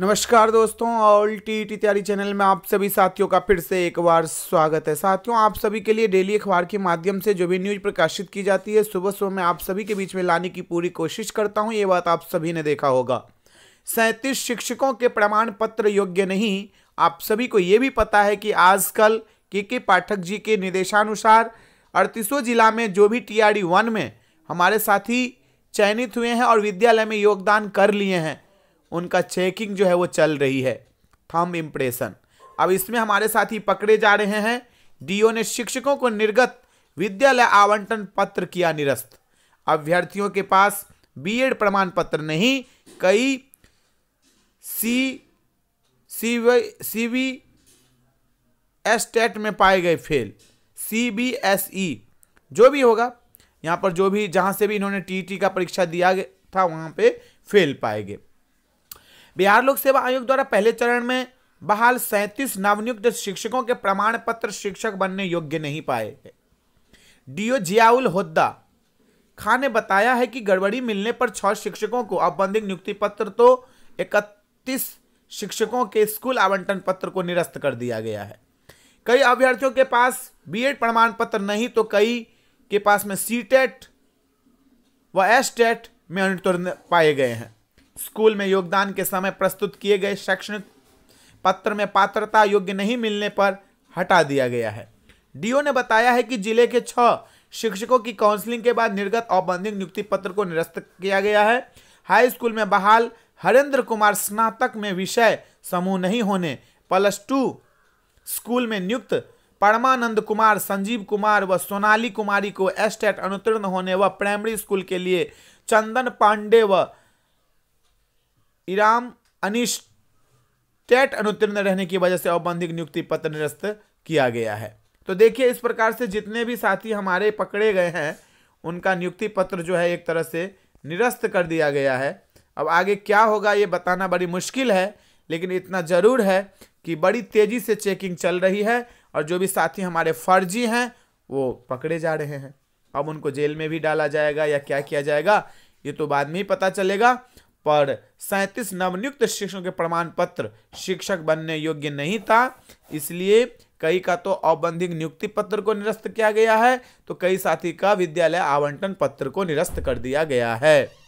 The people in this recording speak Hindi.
नमस्कार दोस्तों ऑल टी टी तैयारी चैनल में आप सभी साथियों का फिर से एक बार स्वागत है साथियों आप सभी के लिए डेली अखबार के माध्यम से जो भी न्यूज प्रकाशित की जाती है सुबह सुबह मैं आप सभी के बीच में लाने की पूरी कोशिश करता हूं ये बात आप सभी ने देखा होगा सैंतीस शिक्षकों के प्रमाण पत्र योग्य नहीं आप सभी को ये भी पता है कि आजकल के के पाठक जी के निर्देशानुसार अड़तीसों जिला में जो भी टी आर में हमारे साथी चयनित हुए हैं और विद्यालय में योगदान कर लिए हैं उनका चेकिंग जो है वो चल रही है थम इम्प्रेशन अब इसमें हमारे साथ ही पकड़े जा रहे हैं डीओ ने शिक्षकों को निर्गत विद्यालय आवंटन पत्र किया निरस्त अभ्यर्थियों के पास बीएड प्रमाण पत्र नहीं कई सी सी सी एस्टेट में पाए गए fail C B S E जो भी होगा यहाँ पर जो भी जहाँ से भी इन्होंने टी का परीक्षा दिया था वहाँ पे फेल पाए गए बिहार लोक सेवा आयोग द्वारा पहले चरण में बहाल सैंतीस नवनियुक्त शिक्षकों के प्रमाण पत्र शिक्षक बनने योग्य नहीं पाए डीओ जियाउल होद्दा खान ने बताया है कि गड़बड़ी मिलने पर छह शिक्षकों को औपबंधिक नियुक्ति पत्र तो इकतीस शिक्षकों के स्कूल आवंटन पत्र को निरस्त कर दिया गया है कई अभ्यर्थियों के पास बीएड प्रमाण पत्र नहीं तो कई के पास में सी टेट व एस टेट में अनुत्तीर्ण पाए गए हैं स्कूल में योगदान के समय प्रस्तुत किए गए शैक्षणिक पत्र में पात्रता योग्य नहीं मिलने पर हटा दिया गया है डीओ ने बताया है कि जिले के छः शिक्षकों की काउंसलिंग के बाद निर्गत औबंधिक नियुक्ति पत्र को निरस्त किया गया है हाई स्कूल में बहाल हरेंद्र कुमार स्नातक में विषय समूह नहीं होने प्लस टू स्कूल में नियुक्त परमानंद कुमार संजीव कुमार व सोनाली कुमारी को एस्टेट अनुतीर्ण होने व प्राइमरी स्कूल के लिए चंदन पांडे व इराम टेट अनुत्तीर्ण रहने की वजह से औबंधिक नियुक्ति पत्र निरस्त किया गया है तो देखिए इस प्रकार से जितने भी साथी हमारे पकड़े गए हैं उनका नियुक्ति पत्र जो है एक तरह से निरस्त कर दिया गया है अब आगे क्या होगा ये बताना बड़ी मुश्किल है लेकिन इतना ज़रूर है कि बड़ी तेज़ी से चेकिंग चल रही है और जो भी साथी हमारे फर्जी हैं वो पकड़े जा रहे हैं अब उनको जेल में भी डाला जाएगा या क्या किया जाएगा ये तो बाद में ही पता चलेगा पर सैंतीस नवनियुक्त शिक्षकों के प्रमाण पत्र शिक्षक बनने योग्य नहीं था इसलिए कई का तो औबंधिक नियुक्ति पत्र को निरस्त किया गया है तो कई साथी का विद्यालय आवंटन पत्र को निरस्त कर दिया गया है